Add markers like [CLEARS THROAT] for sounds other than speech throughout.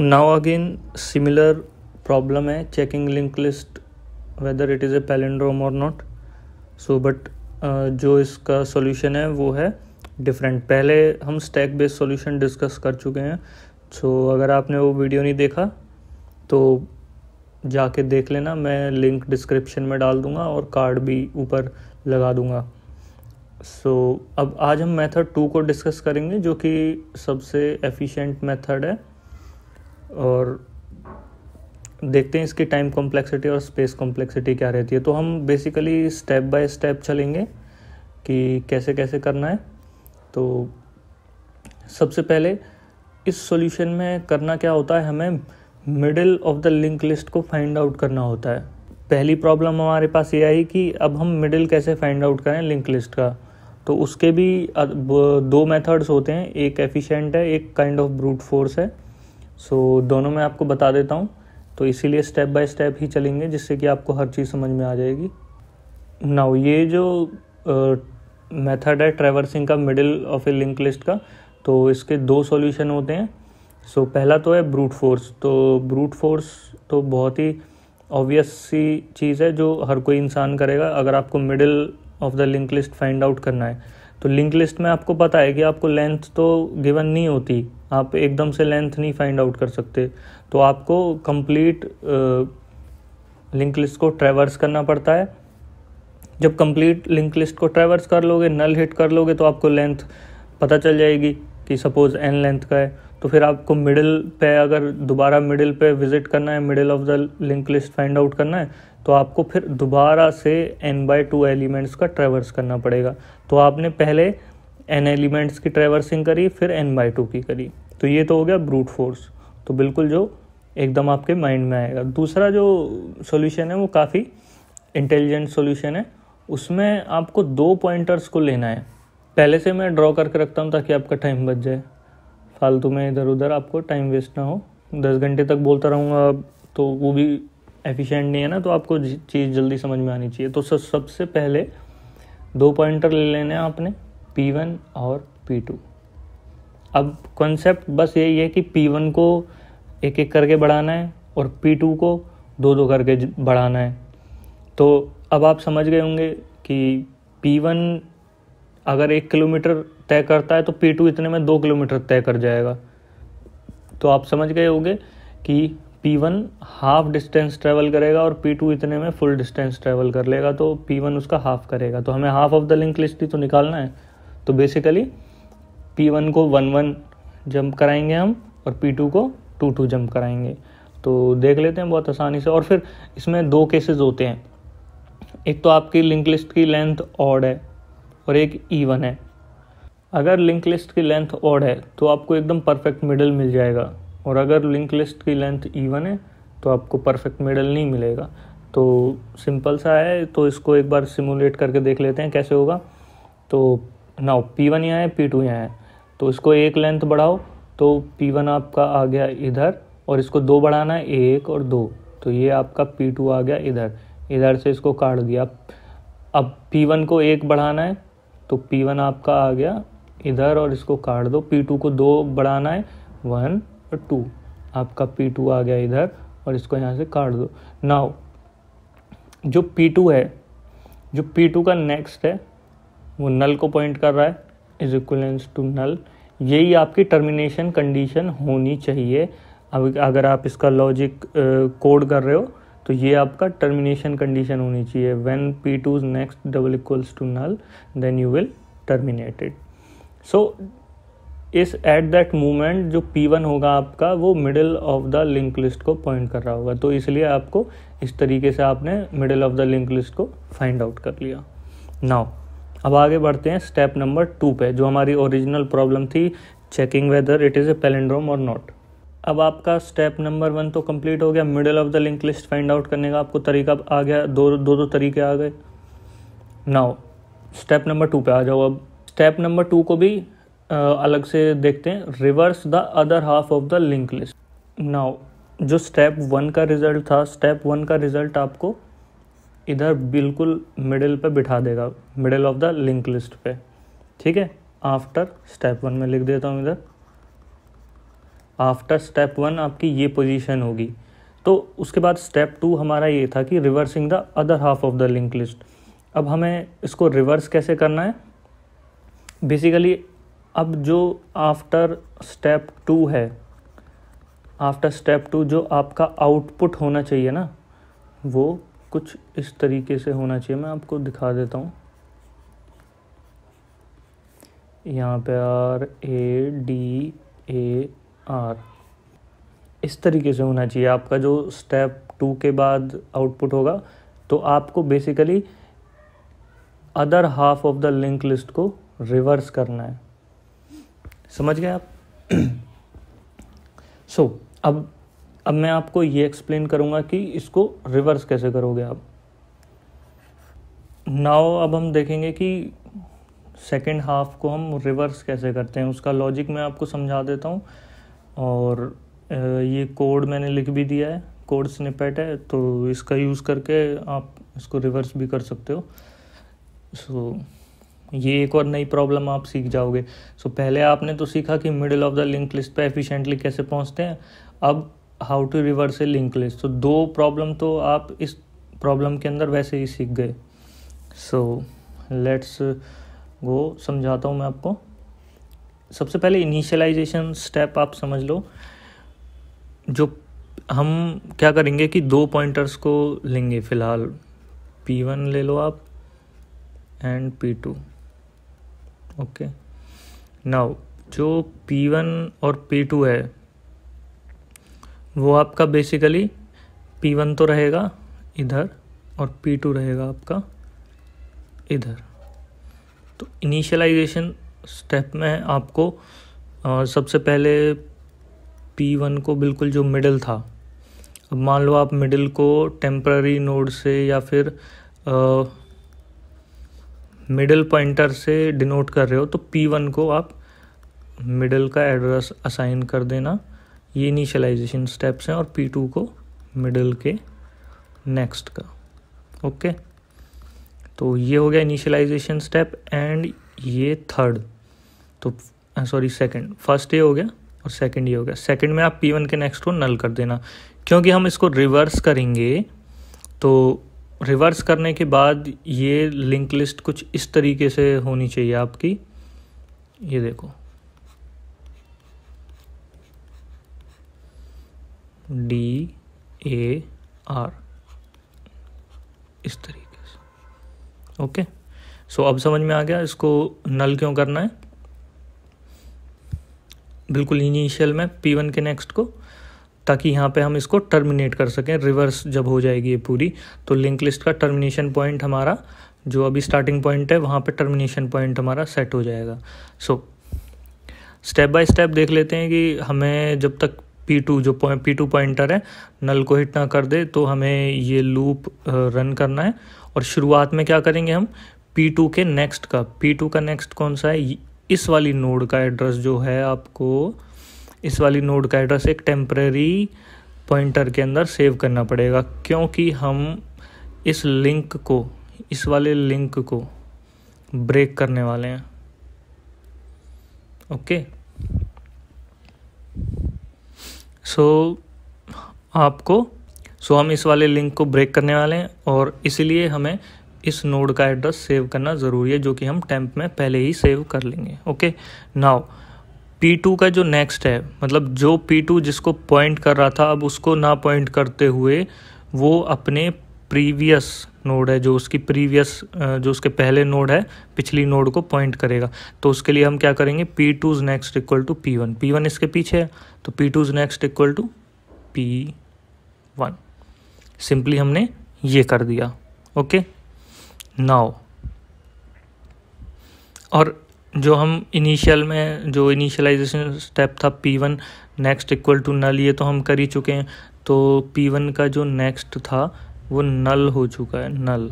Now again similar problem है checking link list whether it is a palindrome और not so but जो इसका solution है वो है डिफरेंट पहले हम स्टैक बेस्ड सोल्यूशन डिस्कस कर चुके हैं सो so, अगर आपने वो वीडियो नहीं देखा तो जाके देख लेना मैं लिंक डिस्क्रिप्शन में डाल दूंगा और कार्ड भी ऊपर लगा दूंगा सो so, अब आज हम मेथड टू को डिस्कस करेंगे जो कि सबसे एफिशिएंट मेथड है और देखते हैं इसकी टाइम कॉम्प्लेक्सिटी और स्पेस कॉम्प्लेक्सिटी क्या रहती है तो हम बेसिकली स्टेप बाय स्टेप चलेंगे कि कैसे कैसे करना है तो सबसे पहले इस सॉल्यूशन में करना क्या होता है हमें middle of the link list को फाइंड आउट करना होता है पहली प्रॉब्लम हमारे पास ये आई कि अब हम मिडिल कैसे फाइंड आउट करें लिंक लिस्ट का तो उसके भी दो मेथड्स होते हैं एक एफिशिएंट है एक काइंड ऑफ ब्रूट फोर्स है सो so, दोनों मैं आपको बता देता हूँ तो इसीलिए स्टेप बाय स्टेप ही चलेंगे जिससे कि आपको हर चीज़ समझ में आ जाएगी नाउ ये जो मेथड है ट्रेवर्सिंग का middle of a link list का तो इसके दो सॉल्यूशन होते हैं सो so, पहला तो है ब्रूट फोर्स तो ब्रूट फोर्स तो बहुत ही ऑब्वियस सी चीज़ है जो हर कोई इंसान करेगा अगर आपको middle of the link list find out करना है तो लिंक लिस्ट में आपको पता है कि आपको लेंथ तो गिवन नहीं होती आप एकदम से लेंथ नहीं फाइंड आउट कर सकते तो आपको कंप्लीट लिंक लिस्ट को ट्रैवर्स करना पड़ता है जब कंप्लीट लिंक लिस्ट को ट्रैवर्स कर लोगे नल हिट कर लोगे तो आपको लेंथ पता चल जाएगी कि सपोज़ एन लेंथ का है तो फिर आपको मिडिल पे अगर दोबारा मिडिल पे विजिट करना है middle of the link list find out करना है तो आपको फिर दोबारा से एन बाई टू एलिमेंट्स का ट्रेवर्स करना पड़ेगा तो आपने पहले एन एलिमेंट्स की ट्रेवर्सिंग करी फिर एन बाई टू की करी तो ये तो हो गया ब्रूट फोर्स तो बिल्कुल जो एकदम आपके माइंड में आएगा दूसरा जो सॉल्यूशन है वो काफ़ी इंटेलिजेंट सॉल्यूशन है उसमें आपको दो पॉइंटर्स को लेना है पहले से मैं ड्रॉ करके रखता हूँ ताकि आपका टाइम बच जाए फालतू में इधर उधर आपको टाइम वेस्ट ना हो दस घंटे तक बोलता रहूँगा तो वो भी एफिशिएंट नहीं है ना तो आपको चीज़ जल्दी समझ में आनी चाहिए तो सबसे पहले दो पॉइंटर ले लेने हैं आपने P1 और P2 अब कॉन्सेप्ट बस यही है कि P1 को एक एक करके बढ़ाना है और P2 को दो दो करके बढ़ाना है तो अब आप समझ गए होंगे कि P1 अगर एक किलोमीटर तय करता है तो P2 इतने में दो किलोमीटर तय कर जाएगा तो आप समझ गए होंगे कि P1 हाफ डिस्टेंस ट्रैवल करेगा और P2 इतने में फुल डिस्टेंस ट्रैवल कर लेगा तो P1 उसका हाफ करेगा तो हमें half of the link list ही तो निकालना है तो बेसिकली पी वन को वन वन जंप कराएंगे हम और पी टू को टू टू जंप कराएंगे तो देख लेते हैं बहुत आसानी से और फिर इसमें दो केसेस होते हैं एक तो आपकी लिंक लिस्ट की लेंथ ऑड है और एक ईवन है अगर लिंक लिस्ट की लेंथ ऑड है तो आपको एकदम परफेक्ट मिडल मिल जाएगा और अगर लिंक लिस्ट की लेंथ ईवन है तो आपको परफेक्ट मिडल नहीं मिलेगा तो सिंपल सा है तो इसको एक बार सिमुलेट करके देख लेते हैं कैसे होगा तो ना पी वन यहाँ है पी टू यहाँ है तो इसको एक लेंथ बढ़ाओ तो पी वन आपका आ गया इधर और इसको दो बढ़ाना है एक और दो तो ये आपका पी टू आ गया इधर इधर से इसको काट दिया अब पी वन को एक बढ़ाना है तो पी वन आपका आ गया इधर और इसको काट दो पी टू को दो बढ़ाना है वन और टू आपका पी टू आ गया इधर और इसको यहाँ से काट दो नाउ जो पी टू है जो पी टू का नेक्स्ट है वो नल को पॉइंट कर रहा है इज इक्वलेंस टू नल यही आपकी टर्मिनेशन कंडीशन होनी चाहिए अब अगर आप इसका लॉजिक कोड कर रहे हो तो ये आपका टर्मिनेशन कंडीशन होनी चाहिए when P two is next double equals to null then you will terminated so इस एट दैट मोमेंट जो पी वन होगा आपका वो middle of the link list को पॉइंट कर रहा होगा तो इसलिए आपको इस तरीके से आपने middle of the link list को फाइंड आउट कर लिया नाउ अब आगे बढ़ते हैं स्टेप नंबर टू पे जो हमारी ओरिजिनल प्रॉब्लम थी checking whether it is a palindrome और नॉट अब आपका स्टेप नंबर वन तो कंप्लीट हो गया middle of the link list find out करने का आपको तरीका आ गया दो दो दो तरीके आ गए नाउ स्टेप नंबर टू पे आ जाओ अब स्टेप नंबर टू को भी आ, अलग से देखते हैं reverse the other half of the link list now जो स्टेप वन का रिजल्ट था स्टेप वन का रिजल्ट आपको इधर बिल्कुल मिडिल पे बिठा देगा middle of the link list पे ठीक है आफ्टर स्टेप वन में लिख देता हूँ इधर आफ्टर स्टेप वन आपकी ये पोजीशन होगी तो उसके बाद स्टेप टू हमारा ये था कि reversing the other half of the link list अब हमें इसको रिवर्स कैसे करना है बेसिकली अब जो आफ्टर स्टेप टू है आफ्टर स्टेप टू जो आपका आउटपुट होना चाहिए ना वो कुछ इस तरीके से होना चाहिए मैं आपको दिखा देता हूँ यहाँ पे R A D A R इस तरीके से होना चाहिए आपका जो स्टेप टू के बाद आउटपुट होगा तो आपको basically other half of the link list को रिवर्स करना है समझ गए आप सो [CLEARS THROAT] so, अब अब मैं आपको ये एक्सप्लेन करूँगा कि इसको रिवर्स कैसे करोगे आप नाव अब हम देखेंगे कि सेकेंड हाफ को हम रिवर्स कैसे करते हैं उसका लॉजिक मैं आपको समझा देता हूँ और ये कोड मैंने लिख भी दिया है कोड स्निपेट है तो इसका यूज़ करके आप इसको रिवर्स भी कर सकते हो सो so, ये एक और नई प्रॉब्लम आप सीख जाओगे सो so, पहले आपने तो सीखा कि middle of the link list पे एफिशिएंटली कैसे पहुंचते हैं अब how to reverse a link list तो दो प्रॉब्लम तो आप इस प्रॉब्लम के अंदर वैसे ही सीख गए सो लेट्स गो समझाता हूँ मैं आपको सबसे पहले इनिशियलाइजेशन स्टेप आप समझ लो जो हम क्या करेंगे कि दो पॉइंटर्स को लेंगे फ़िलहाल पी वन ले लो आप and P two okay now जो पी वन और पी टू है वो आपका बेसिकली पी वन तो रहेगा इधर और पी टू रहेगा आपका इधर तो इनिशियलाइजेशन स्टेप में आपको सबसे पहले पी वन को बिल्कुल जो मिडल था अब मान लो आप मिडिल को टेम्प्ररी नोड से या फिर मिडिल पॉइंटर से डिनोट कर रहे हो तो पी वन को आप मिडिल का एड्रेस असाइन कर देना ये इनिशलाइजेशन स्टेप्स हैं और P2 को मिडल के नेक्स्ट का ओके okay? तो ये हो गया इनिशियलाइजेशन स्टेप एंड ये थर्ड तो सॉरी सेकंड फर्स्ट ये हो गया और सेकंड ये हो गया सेकंड में आप पी वन के नेक्स्ट को नल कर देना क्योंकि हम इसको रिवर्स करेंगे तो रिवर्स करने के बाद ये लिंक लिस्ट कुछ इस तरीके से होनी चाहिए आपकी ये देखो डी ए आर इस तरीके से ओके सो अब समझ में आ गया इसको नल क्यों करना है बिल्कुल इनिशियल में पी वन के नेक्स्ट को ताकि यहाँ पे हम इसको टर्मिनेट कर सकें रिवर्स जब हो जाएगी ये पूरी तो लिंक लिस्ट का टर्मिनेशन पॉइंट हमारा जो अभी स्टार्टिंग पॉइंट है वहाँ पे टर्मिनेशन पॉइंट हमारा सेट हो जाएगा सो स्टेप बाय स्टेप देख लेते हैं कि हमें जब तक P2 जो पॉइंट P2 पॉइंटर है नल को हिट ना कर दे तो हमें ये लूप रन करना है और शुरुआत में क्या करेंगे हम P2 के नेक्स्ट का P2 का नेक्स्ट कौन सा है इस वाली नोड का एड्रेस जो है आपको इस वाली नोड का एड्रेस एक टेम्प्रेरी पॉइंटर के अंदर सेव करना पड़ेगा क्योंकि हम इस लिंक को इस वाले लिंक को ब्रेक करने वाले हैं ओके okay? सो so, आपको सो so हम इस वाले लिंक को ब्रेक करने वाले हैं और इसीलिए हमें इस नोड का एड्रेस सेव करना ज़रूरी है जो कि हम टेम्प में पहले ही सेव कर लेंगे ओके नाउ P2 का जो नेक्स्ट है मतलब जो P2 जिसको पॉइंट कर रहा था अब उसको ना पॉइंट करते हुए वो अपने प्रीवियस नोड है जो उसकी प्रीवियस जो उसके पहले नोड है पिछली नोड को पॉइंट करेगा तो उसके लिए हम क्या करेंगे P two is next equal to P one P one इसके पीछे है तो P two is next equal to P one simply हमने ये कर दिया ओके नाउ और जो हम इनिशियल में जो इनिशियलाइजेशन स्टेप था P one next equal to null ये तो हम कर ही चुके हैं तो पी वन का जो नेक्स्ट था वो नल हो चुका है नल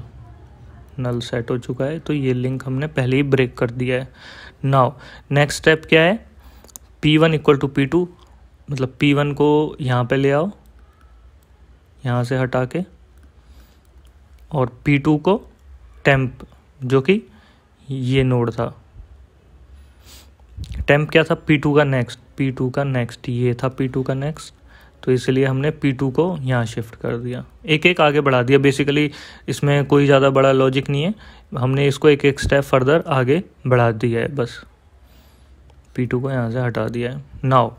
नल सेट हो चुका है तो ये लिंक हमने पहले ही ब्रेक कर दिया है नाउ नेक्स्ट स्टेप क्या है P1 one equal to P two मतलब P1 को यहाँ पे ले आओ यहाँ से हटा के और P2 को टेम्प जो कि ये नोड था टेम्प क्या था P2 का नेक्स्ट P2 का नेक्स्ट ये था P2 का नेक्स्ट तो इसलिए हमने P2 को यहाँ शिफ्ट कर दिया एक एक आगे बढ़ा दिया बेसिकली इसमें कोई ज़्यादा बड़ा लॉजिक नहीं है हमने इसको एक एक स्टेप फर्दर आगे बढ़ा दिया है बस P2 को यहाँ से हटा दिया है नाउ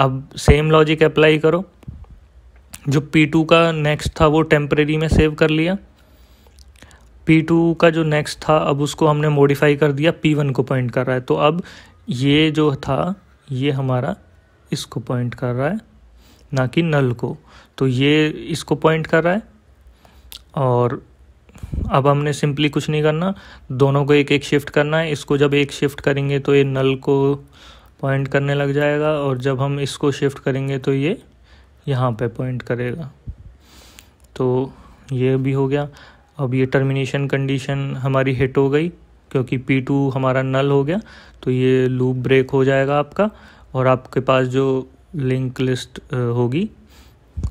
अब सेम लॉजिक अप्लाई करो जो P2 का नेक्स्ट था वो टेम्परेरी में सेव कर लिया P2 का जो नेक्स्ट था अब उसको हमने मॉडिफाई कर दिया P1 को पॉइंट कर रहा है तो अब ये जो था ये हमारा इसको पॉइंट कर रहा है ना कि नल को तो ये इसको पॉइंट कर रहा है और अब हमने सिंपली कुछ नहीं करना दोनों को एक एक शिफ्ट करना है इसको जब एक शिफ्ट करेंगे तो ये नल को पॉइंट करने लग जाएगा और जब हम इसको शिफ्ट करेंगे तो ये यहाँ पे पॉइंट करेगा तो ये भी हो गया अब ये टर्मिनेशन कंडीशन हमारी हिट हो गई क्योंकि P2 हमारा नल हो गया तो ये लूप ब्रेक हो जाएगा आपका और आपके पास जो लिंक लिस्ट होगी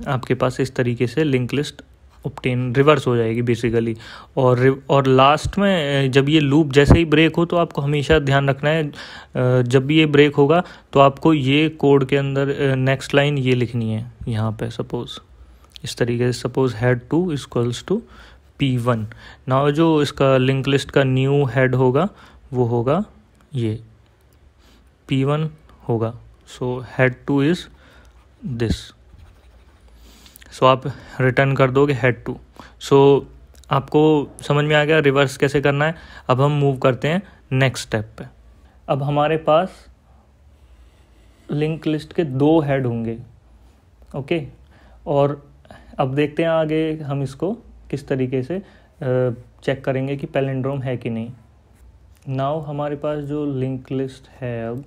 आपके पास इस तरीके से लिंक लिस्ट ऑप्टेन रिवर्स हो जाएगी बेसिकली और और लास्ट में जब ये लूप जैसे ही ब्रेक हो तो आपको हमेशा ध्यान रखना है जब भी ये ब्रेक होगा तो आपको ये कोड के अंदर नेक्स्ट लाइन ये लिखनी है यहाँ पे सपोज़ इस तरीके से suppose head two is equals to P one ना जो इसका लिंक लिस्ट का न्यू हेड होगा वो होगा ये पी वन होगा so head two is this so आप रिटर्न कर दोगे हेड टू सो आपको समझ में आ गया रिवर्स कैसे करना है अब हम मूव करते हैं नेक्स्ट स्टेप पे अब हमारे पास लिंक लिस्ट के दो हेड होंगे ओके और अब देखते हैं आगे हम इसको किस तरीके से चेक करेंगे कि पैलेंड्रोम है कि नहीं नाव हमारे पास जो लिंक लिस्ट है अब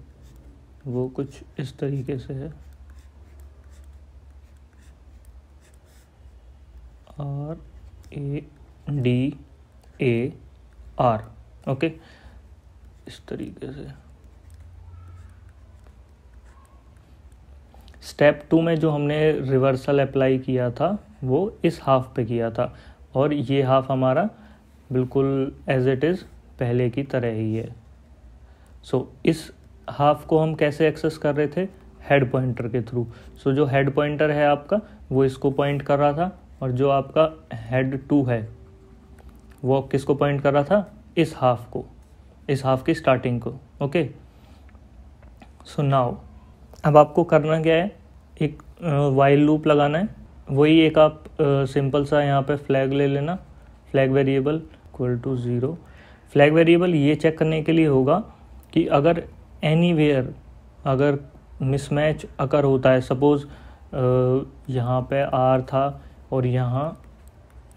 वो कुछ इस तरीके से है R A D A R okay इस तरीके से स्टेप टू में जो हमने रिवर्सल अप्लाई किया था वो इस हाफ पे किया था और ये हाफ हमारा बिल्कुल एज इट इज़ पहले की तरह ही है सो so, इस हाफ को हम कैसे एक्सेस कर रहे थे हेड पॉइंटर के थ्रू सो so, जो हेड पॉइंटर है आपका वो इसको पॉइंट कर रहा था और जो आपका हेड टू है वो किसको पॉइंट कर रहा था इस हाफ को इस हाफ की स्टार्टिंग को ओके सो नाउ अब आपको करना क्या है एक वाइल uh, लूप लगाना है वही एक आप सिंपल uh, सा यहाँ पे फ्लैग ले लेना flag variable equal to zero flag variable ये चेक करने के लिए होगा कि अगर एनीवेयर अगर मिसमैच अकर होता है सपोज़ यहाँ पे आर था और यहाँ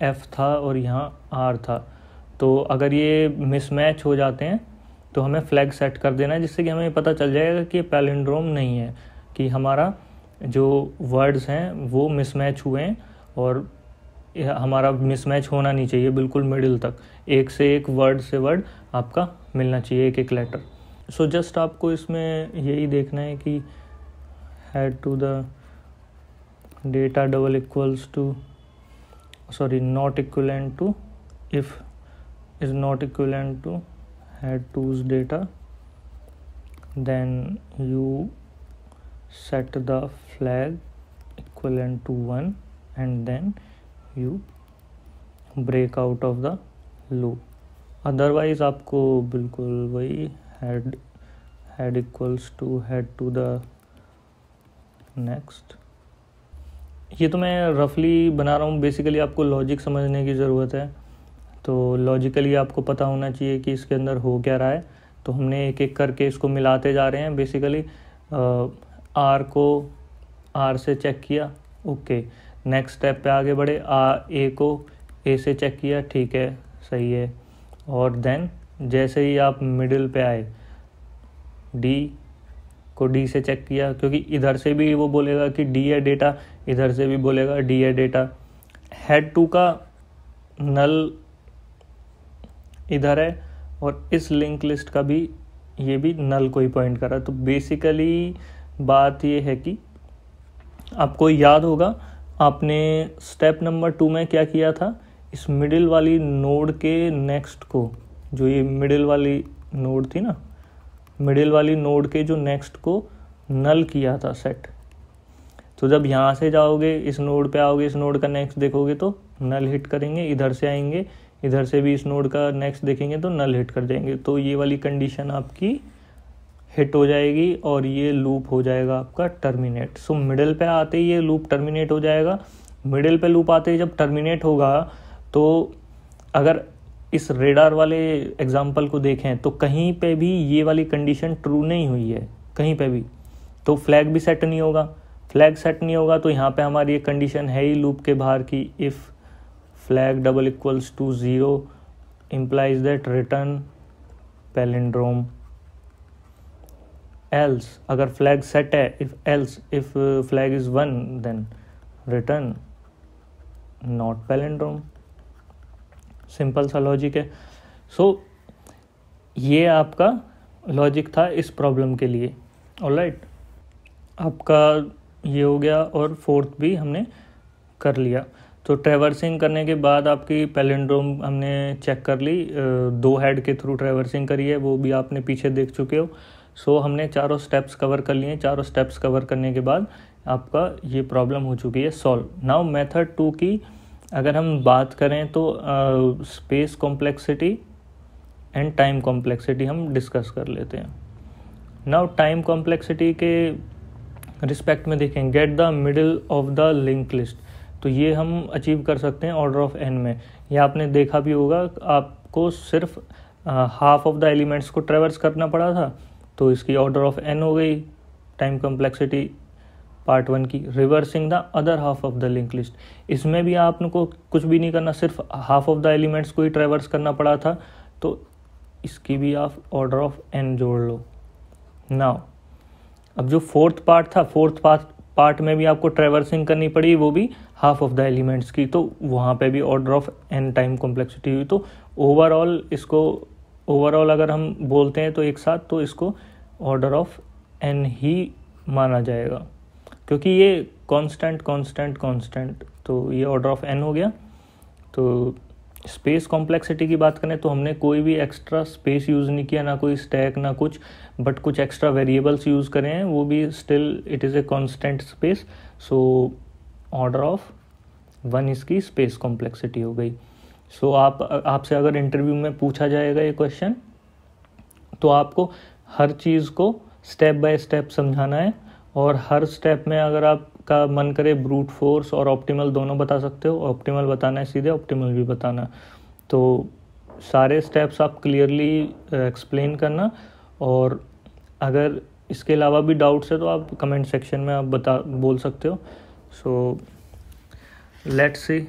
एफ था और यहाँ आर था तो अगर ये मिसमैच हो जाते हैं तो हमें फ्लैग सेट कर देना है जिससे कि हमें पता चल जाएगा कि पैलिंड्रोम नहीं है कि हमारा जो वर्ड्स हैं वो मिसमैच हुए हैं और हमारा मिसमैच होना नहीं चाहिए बिल्कुल मिडिल तक एक से एक वर्ड से वर्ड आपका मिलना चाहिए एक एक लेटर सो so जस्ट आपको इसमें यही देखना है कि head two the data double equals to sorry not equivalent to if is not equivalent to head two's data then you set the flag equivalent to one and then you break out of the loop otherwise आपको बिल्कुल वही head head equals to head to the next ये तो मैं रफली बना रहा हूँ बेसिकली आपको लॉजिक समझने की ज़रूरत है तो लॉजिकली आपको पता होना चाहिए कि इसके अंदर हो क्या रहा है तो हमने एक एक करके इसको मिलाते जा रहे हैं बेसिकली आर को आर से चेक किया ओके नेक्स्ट स्टेप पे आगे बढ़े आ ए को ए से चेक किया ठीक है सही है और देन जैसे ही आप मिडिल पे आए डी को डी से चेक किया क्योंकि इधर से भी वो बोलेगा कि डी है डेटा इधर से भी बोलेगा डी है डेटा हेड टू का नल इधर है और इस लिंक लिस्ट का भी ये भी नल को ही पॉइंट करा तो बेसिकली बात ये है कि आपको याद होगा आपने स्टेप नंबर टू में क्या किया था इस मिडिल वाली नोड के नेक्स्ट को जो ये मिडिल वाली नोड थी ना मिडिल वाली नोड के जो नेक्स्ट को नल किया था सेट तो जब यहाँ से जाओगे इस नोड पे आओगे इस नोड का नेक्स्ट देखोगे तो नल हिट करेंगे इधर से आएंगे इधर से भी इस नोड का नेक्स्ट देखेंगे तो नल हिट कर जाएंगे तो ये वाली कंडीशन आपकी हिट हो जाएगी और ये लूप हो जाएगा आपका टर्मिनेट सो मिडिल पे आते ही ये लूप टर्मिनेट हो जाएगा मिडिल पे लूप आते ही जब टर्मिनेट होगा तो अगर इस रेडार वाले एग्जाम्पल को देखें तो कहीं पे भी ये वाली कंडीशन ट्रू नहीं हुई है कहीं पे भी तो फ्लैग भी सेट नहीं होगा फ्लैग सेट नहीं होगा तो यहाँ पे हमारी ये कंडीशन है ही लूप के बाहर की if flag double equals to zero implies that return palindrome else अगर फ्लैग सेट है if else if flag is one then return not palindrome simple सा लॉजिक है सो so, ये आपका लॉजिक था इस प्रॉब्लम के लिए ऑल right. आपका ये हो गया और फोर्थ भी हमने कर लिया तो ट्रेवर्सिंग करने के बाद आपकी पैलेंड्रोम हमने चेक कर ली दो हेड के थ्रू ट्रेवर्सिंग करी है वो भी आपने पीछे देख चुके हो सो हमने चारों स्टेप्स कवर कर लिए चारों स्टेप्स कवर करने के बाद आपका ये प्रॉब्लम हो चुकी है सॉल्व नाउ मेथड टू की अगर हम बात करें तो space complexity and time complexity हम डिस्कस कर लेते हैं नाउ टाइम कॉम्प्लेक्सिटी के रिस्पेक्ट में देखें get the middle of the link list तो ये हम अचीव कर सकते हैं ऑर्डर ऑफ एन में यह आपने देखा भी होगा आपको सिर्फ हाफ ऑफ द एलिमेंट्स को ट्रेवर्स करना पड़ा था तो इसकी ऑर्डर ऑफ एन हो गई टाइम कॉम्प्लेक्सिटी पार्ट वन की reversing the other half of the link list इसमें भी आपको कुछ भी नहीं करना सिर्फ हाफ ऑफ द एलिमेंट्स को ही ट्रेवर्स करना पड़ा था तो इसकी भी आप ऑर्डर ऑफ एन जोड़ लो नाउ अब जो फोर्थ पार्ट था फोर्थ पार्ट पार्ट में भी आपको ट्रेवर्सिंग करनी पड़ी वो भी हाफ ऑफ द एलिमेंट्स की तो वहाँ पे भी order of N time complexity हुई तो ओवरऑल इसको ओवरऑल अगर हम बोलते हैं तो एक साथ तो इसको ऑर्डर ऑफ एन ही माना जाएगा क्योंकि ये कांस्टेंट कांस्टेंट कांस्टेंट तो ये ऑर्डर ऑफ एन हो गया तो स्पेस कॉम्प्लेक्सिटी की बात करें तो हमने कोई भी एक्स्ट्रा स्पेस यूज़ नहीं किया ना कोई स्टैक ना कुछ बट कुछ एक्स्ट्रा वेरिएबल्स यूज़ करें हैं वो भी still it is a constant space so order of one इसकी स्पेस कॉम्प्लेक्सिटी हो गई सो so, आप आपसे अगर इंटरव्यू में पूछा जाएगा ये क्वेश्चन तो आपको हर चीज़ को स्टेप बाय स्टेप समझाना है और हर स्टेप में अगर आपका मन करे ब्रूट फोर्स और ऑप्टिमल दोनों बता सकते हो ऑप्टिमल बताना है सीधे ऑप्टिमल भी बताना तो सारे स्टेप्स आप क्लियरली एक्सप्लेन uh, करना और अगर इसके अलावा भी डाउट्स है तो आप कमेंट सेक्शन में आप बता बोल सकते हो सो लेट्स सी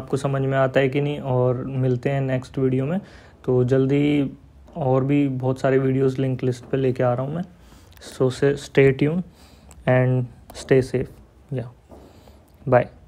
आपको समझ में आता है कि नहीं और मिलते हैं नेक्स्ट वीडियो में तो जल्दी और भी बहुत सारे वीडियोस लिंक लिस्ट पे लेके आ रहा हूँ मैं सो से stay tune and stay safe yeah bye